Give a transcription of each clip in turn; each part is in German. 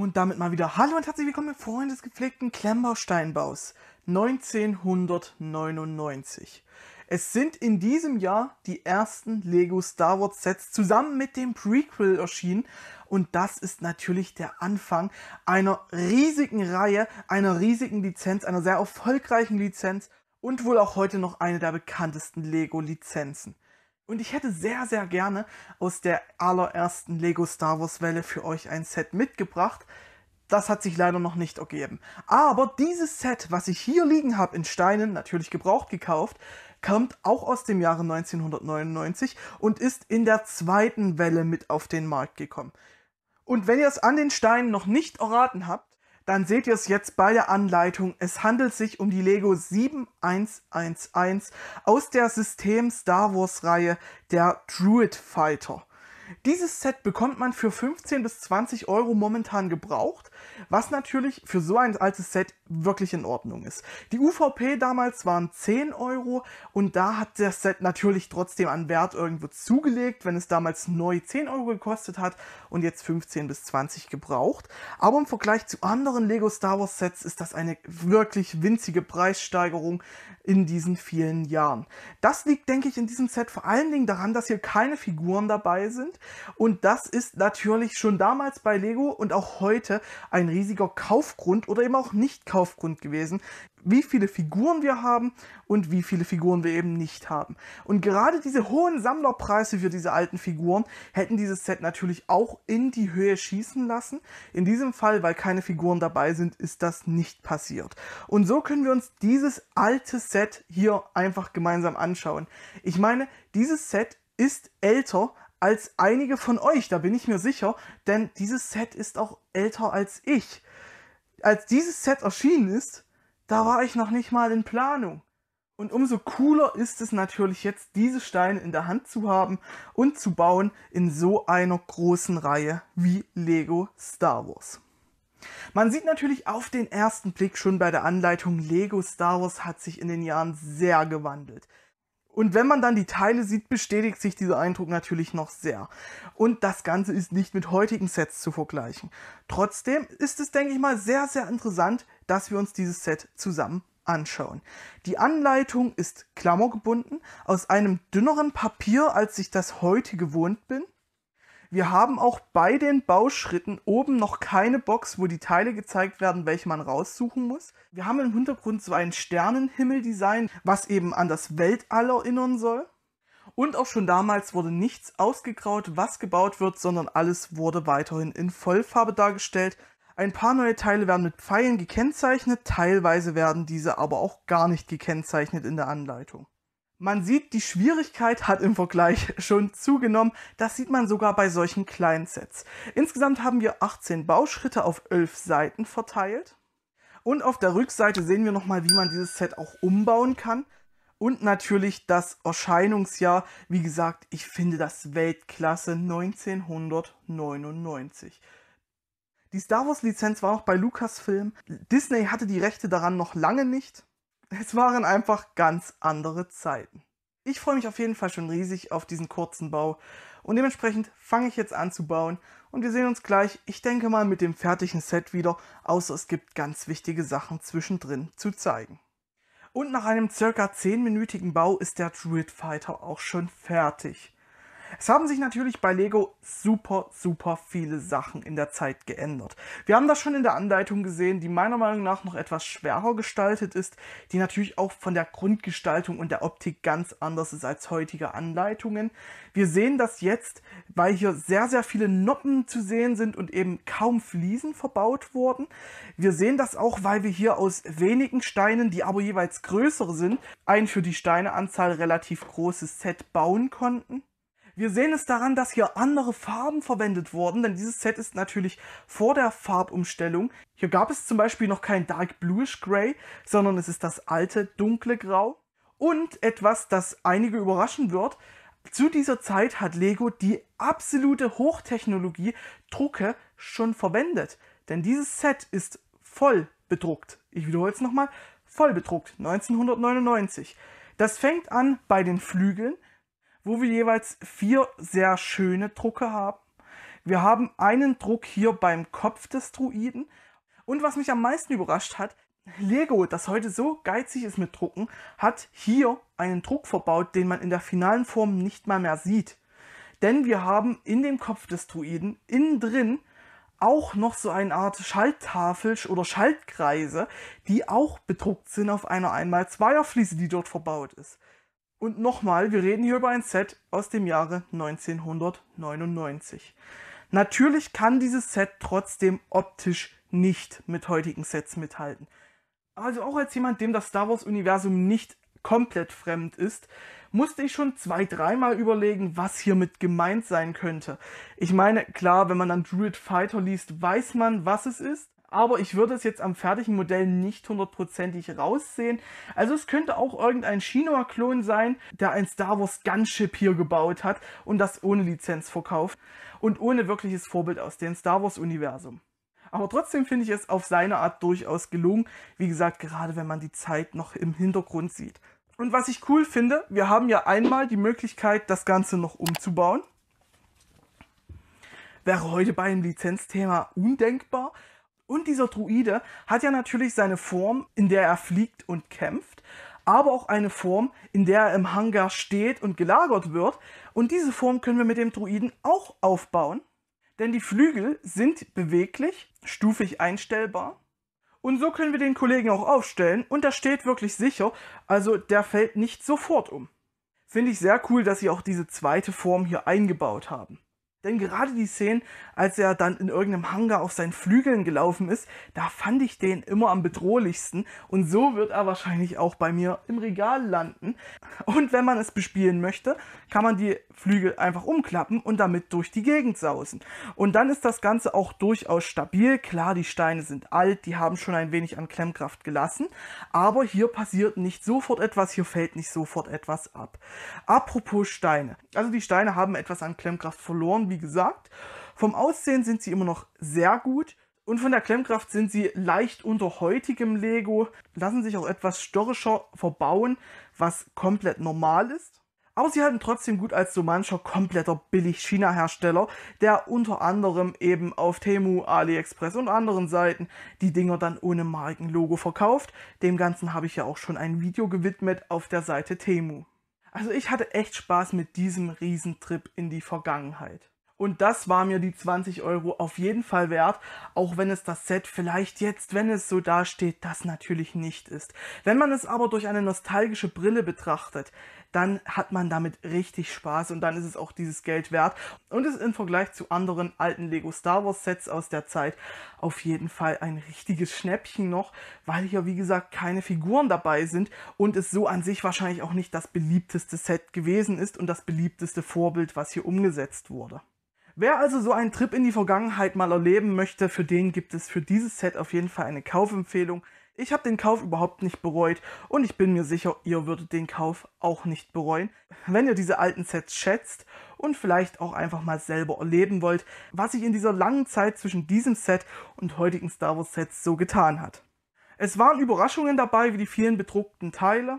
Und damit mal wieder Hallo und herzlich willkommen, Freunde des gepflegten Klemmbausteinbaus 1999. Es sind in diesem Jahr die ersten Lego Star Wars Sets zusammen mit dem Prequel erschienen und das ist natürlich der Anfang einer riesigen Reihe, einer riesigen Lizenz, einer sehr erfolgreichen Lizenz und wohl auch heute noch eine der bekanntesten Lego Lizenzen. Und ich hätte sehr, sehr gerne aus der allerersten Lego Star Wars Welle für euch ein Set mitgebracht. Das hat sich leider noch nicht ergeben. Aber dieses Set, was ich hier liegen habe in Steinen, natürlich gebraucht gekauft, kommt auch aus dem Jahre 1999 und ist in der zweiten Welle mit auf den Markt gekommen. Und wenn ihr es an den Steinen noch nicht erraten habt, dann seht ihr es jetzt bei der Anleitung. Es handelt sich um die Lego 7111 aus der System Star Wars Reihe der Druid Fighter. Dieses Set bekommt man für 15 bis 20 Euro momentan gebraucht, was natürlich für so ein altes Set wirklich in Ordnung ist. Die UVP damals waren 10 Euro und da hat das Set natürlich trotzdem an Wert irgendwo zugelegt, wenn es damals neu 10 Euro gekostet hat und jetzt 15 bis 20 gebraucht. Aber im Vergleich zu anderen Lego Star Wars Sets ist das eine wirklich winzige Preissteigerung in diesen vielen Jahren. Das liegt, denke ich, in diesem Set vor allen Dingen daran, dass hier keine Figuren dabei sind, und das ist natürlich schon damals bei Lego und auch heute ein riesiger Kaufgrund oder eben auch Nicht-Kaufgrund gewesen, wie viele Figuren wir haben und wie viele Figuren wir eben nicht haben. Und gerade diese hohen Sammlerpreise für diese alten Figuren hätten dieses Set natürlich auch in die Höhe schießen lassen. In diesem Fall, weil keine Figuren dabei sind, ist das nicht passiert. Und so können wir uns dieses alte Set hier einfach gemeinsam anschauen. Ich meine, dieses Set ist älter als einige von euch, da bin ich mir sicher, denn dieses Set ist auch älter als ich. Als dieses Set erschienen ist, da war ich noch nicht mal in Planung. Und umso cooler ist es natürlich jetzt, diese Steine in der Hand zu haben und zu bauen in so einer großen Reihe wie Lego Star Wars. Man sieht natürlich auf den ersten Blick schon bei der Anleitung, Lego Star Wars hat sich in den Jahren sehr gewandelt. Und wenn man dann die Teile sieht, bestätigt sich dieser Eindruck natürlich noch sehr. Und das Ganze ist nicht mit heutigen Sets zu vergleichen. Trotzdem ist es, denke ich mal, sehr, sehr interessant, dass wir uns dieses Set zusammen anschauen. Die Anleitung ist klammergebunden aus einem dünneren Papier, als ich das heute gewohnt bin. Wir haben auch bei den Bauschritten oben noch keine Box, wo die Teile gezeigt werden, welche man raussuchen muss. Wir haben im Hintergrund so ein Sternenhimmel-Design, was eben an das Weltall erinnern soll. Und auch schon damals wurde nichts ausgegraut, was gebaut wird, sondern alles wurde weiterhin in Vollfarbe dargestellt. Ein paar neue Teile werden mit Pfeilen gekennzeichnet, teilweise werden diese aber auch gar nicht gekennzeichnet in der Anleitung. Man sieht, die Schwierigkeit hat im Vergleich schon zugenommen. Das sieht man sogar bei solchen kleinen Sets. Insgesamt haben wir 18 Bauschritte auf 11 Seiten verteilt. Und auf der Rückseite sehen wir nochmal, wie man dieses Set auch umbauen kann. Und natürlich das Erscheinungsjahr. Wie gesagt, ich finde das Weltklasse 1999. Die Star Wars Lizenz war noch bei Lucasfilm. Disney hatte die Rechte daran noch lange nicht. Es waren einfach ganz andere Zeiten. Ich freue mich auf jeden Fall schon riesig auf diesen kurzen Bau und dementsprechend fange ich jetzt an zu bauen und wir sehen uns gleich, ich denke mal, mit dem fertigen Set wieder, außer es gibt ganz wichtige Sachen zwischendrin zu zeigen. Und nach einem circa 10-minütigen Bau ist der Druid Fighter auch schon fertig. Es haben sich natürlich bei Lego super, super viele Sachen in der Zeit geändert. Wir haben das schon in der Anleitung gesehen, die meiner Meinung nach noch etwas schwerer gestaltet ist, die natürlich auch von der Grundgestaltung und der Optik ganz anders ist als heutige Anleitungen. Wir sehen das jetzt, weil hier sehr, sehr viele Noppen zu sehen sind und eben kaum Fliesen verbaut wurden. Wir sehen das auch, weil wir hier aus wenigen Steinen, die aber jeweils größere sind, ein für die Steineanzahl relativ großes Set bauen konnten. Wir sehen es daran, dass hier andere Farben verwendet wurden, denn dieses Set ist natürlich vor der Farbumstellung. Hier gab es zum Beispiel noch kein Dark Bluish Gray, sondern es ist das alte dunkle Grau. Und etwas, das einige überraschen wird, zu dieser Zeit hat Lego die absolute Hochtechnologie Drucke schon verwendet. Denn dieses Set ist voll bedruckt. Ich wiederhole es nochmal, voll bedruckt, 1999. Das fängt an bei den Flügeln, wo wir jeweils vier sehr schöne Drucke haben. Wir haben einen Druck hier beim Kopf des Druiden. Und was mich am meisten überrascht hat, Lego, das heute so geizig ist mit Drucken, hat hier einen Druck verbaut, den man in der finalen Form nicht mal mehr sieht. Denn wir haben in dem Kopf des Druiden innen drin auch noch so eine Art Schalttafel oder Schaltkreise, die auch bedruckt sind auf einer 1x2er Fliese, die dort verbaut ist. Und nochmal, wir reden hier über ein Set aus dem Jahre 1999. Natürlich kann dieses Set trotzdem optisch nicht mit heutigen Sets mithalten. Also auch als jemand, dem das Star Wars-Universum nicht komplett fremd ist, musste ich schon zwei, dreimal überlegen, was hiermit gemeint sein könnte. Ich meine, klar, wenn man dann Druid Fighter liest, weiß man, was es ist aber ich würde es jetzt am fertigen Modell nicht hundertprozentig raussehen. Also es könnte auch irgendein Chinoa-Klon sein, der ein Star Wars Gunship hier gebaut hat und das ohne Lizenz verkauft und ohne wirkliches Vorbild aus dem Star Wars-Universum. Aber trotzdem finde ich es auf seine Art durchaus gelungen, wie gesagt, gerade wenn man die Zeit noch im Hintergrund sieht. Und was ich cool finde, wir haben ja einmal die Möglichkeit, das Ganze noch umzubauen. Wäre heute bei einem Lizenzthema undenkbar, und dieser Druide hat ja natürlich seine Form, in der er fliegt und kämpft, aber auch eine Form, in der er im Hangar steht und gelagert wird. Und diese Form können wir mit dem Druiden auch aufbauen, denn die Flügel sind beweglich, stufig einstellbar. Und so können wir den Kollegen auch aufstellen und das steht wirklich sicher, also der fällt nicht sofort um. Finde ich sehr cool, dass sie auch diese zweite Form hier eingebaut haben. Denn gerade die Szenen, als er dann in irgendeinem Hangar auf seinen Flügeln gelaufen ist, da fand ich den immer am bedrohlichsten. Und so wird er wahrscheinlich auch bei mir im Regal landen. Und wenn man es bespielen möchte, kann man die Flügel einfach umklappen und damit durch die Gegend sausen. Und dann ist das Ganze auch durchaus stabil. Klar, die Steine sind alt, die haben schon ein wenig an Klemmkraft gelassen. Aber hier passiert nicht sofort etwas, hier fällt nicht sofort etwas ab. Apropos Steine. Also die Steine haben etwas an Klemmkraft verloren, wie wie gesagt. Vom Aussehen sind sie immer noch sehr gut. Und von der Klemmkraft sind sie leicht unter heutigem Lego, lassen sich auch etwas störrischer verbauen, was komplett normal ist. Aber sie halten trotzdem gut als so mancher kompletter Billig-China-Hersteller, der unter anderem eben auf Temu, AliExpress und anderen Seiten die Dinger dann ohne Markenlogo verkauft. Dem Ganzen habe ich ja auch schon ein Video gewidmet auf der Seite Temu. Also ich hatte echt Spaß mit diesem Riesentrip in die Vergangenheit. Und das war mir die 20 Euro auf jeden Fall wert, auch wenn es das Set vielleicht jetzt, wenn es so dasteht, das natürlich nicht ist. Wenn man es aber durch eine nostalgische Brille betrachtet, dann hat man damit richtig Spaß und dann ist es auch dieses Geld wert und ist im Vergleich zu anderen alten Lego Star Wars Sets aus der Zeit auf jeden Fall ein richtiges Schnäppchen noch, weil hier wie gesagt keine Figuren dabei sind und es so an sich wahrscheinlich auch nicht das beliebteste Set gewesen ist und das beliebteste Vorbild, was hier umgesetzt wurde. Wer also so einen Trip in die Vergangenheit mal erleben möchte, für den gibt es für dieses Set auf jeden Fall eine Kaufempfehlung. Ich habe den Kauf überhaupt nicht bereut und ich bin mir sicher, ihr würdet den Kauf auch nicht bereuen, wenn ihr diese alten Sets schätzt und vielleicht auch einfach mal selber erleben wollt, was sich in dieser langen Zeit zwischen diesem Set und heutigen Star Wars Sets so getan hat. Es waren Überraschungen dabei, wie die vielen bedruckten Teile,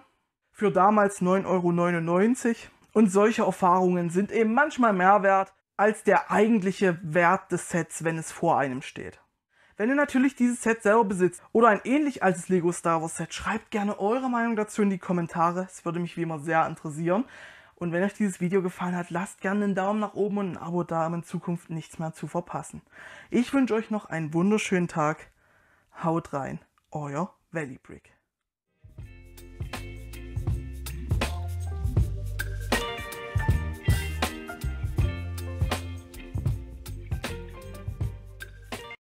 für damals 9,99 Euro und solche Erfahrungen sind eben manchmal mehr wert als der eigentliche Wert des Sets, wenn es vor einem steht. Wenn ihr natürlich dieses Set selber besitzt oder ein ähnlich altes Lego Star Wars Set, schreibt gerne eure Meinung dazu in die Kommentare. Es würde mich wie immer sehr interessieren. Und wenn euch dieses Video gefallen hat, lasst gerne einen Daumen nach oben und ein Abo da, um in Zukunft nichts mehr zu verpassen. Ich wünsche euch noch einen wunderschönen Tag. Haut rein, euer Valley Brick.